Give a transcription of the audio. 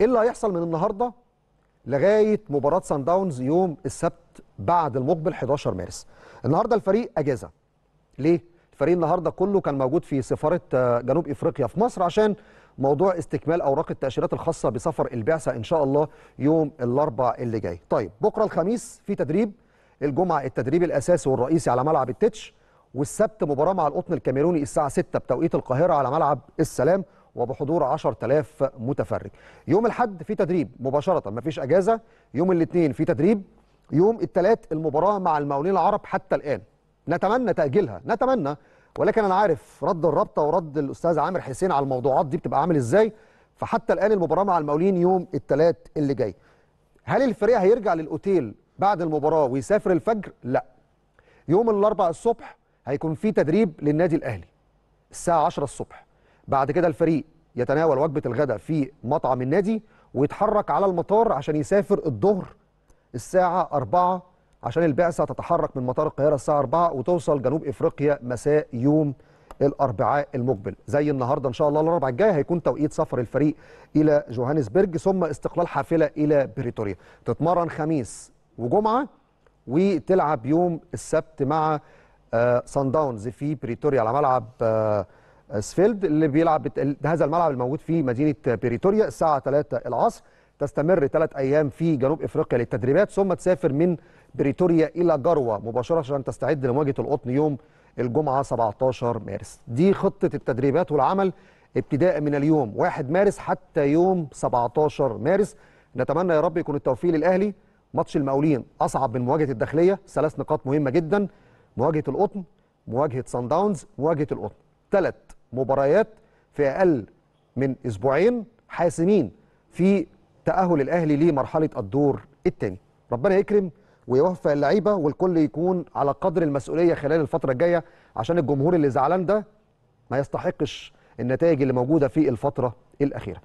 ايه اللي هيحصل من النهارده لغايه مباراه سان داونز يوم السبت بعد المقبل 11 مارس النهارده الفريق اجازه ليه الفريق النهارده كله كان موجود في سفاره آه، جنوب افريقيا في مصر عشان موضوع استكمال اوراق التاشيرات الخاصه بسفر البعثه ان شاء الله يوم الاربع اللي جاي طيب بكره الخميس في تدريب الجمعه التدريب الاساسي والرئيسي على ملعب التتش والسبت مباراه مع القطن الكاميروني الساعه 6 بتوقيت القاهره على ملعب السلام وبحضور 10000 متفرج يوم الحد في تدريب مباشره مفيش اجازه يوم الاثنين في تدريب يوم الثلاث المباراه مع المقاولين العرب حتى الان نتمنى تاجيلها نتمنى ولكن انا عارف رد الرابطه ورد الاستاذ عامر حسين على الموضوعات دي بتبقى عامل ازاي فحتى الان المباراه مع المقاولين يوم الثلاث اللي جاي هل الفريق هيرجع للاوتيل بعد المباراه ويسافر الفجر لا يوم الاربعاء الصبح هيكون في تدريب للنادي الاهلي الساعه 10 الصبح بعد كده الفريق يتناول وجبه الغداء في مطعم النادي ويتحرك على المطار عشان يسافر الظهر الساعه 4 عشان البعثه تتحرك من مطار القاهره الساعه 4 وتوصل جنوب افريقيا مساء يوم الاربعاء المقبل زي النهارده ان شاء الله الاربعاء الجاي هيكون توقيت سفر الفريق الى جوهانسبرج ثم استقلال حافله الى بريتوريا تتمرن خميس وجمعه وتلعب يوم السبت مع آه سان داونز في بريتوريا على ملعب آه اسفيلد اللي بيلعب هذا الملعب الموجود في مدينه بريتوريا الساعه 3 العصر تستمر ثلاث ايام في جنوب افريقيا للتدريبات ثم تسافر من بريتوريا الى جروه مباشره عشان تستعد لمواجهه القطن يوم الجمعه 17 مارس دي خطه التدريبات والعمل ابتداء من اليوم 1 مارس حتى يوم 17 مارس نتمنى يا رب يكون التوفيق للاهلي ماتش المقاولين اصعب من مواجهه الداخليه ثلاث نقاط مهمه جدا مواجهه القطن مواجهه سان داونز مواجهه القطن ثلاث مباريات في اقل من اسبوعين حاسمين في تاهل الاهلي لمرحله الدور الثاني ربنا يكرم ويوفق اللعيبه والكل يكون على قدر المسؤوليه خلال الفتره الجايه عشان الجمهور اللي زعلان ده ما يستحقش النتائج اللي موجوده في الفتره الاخيره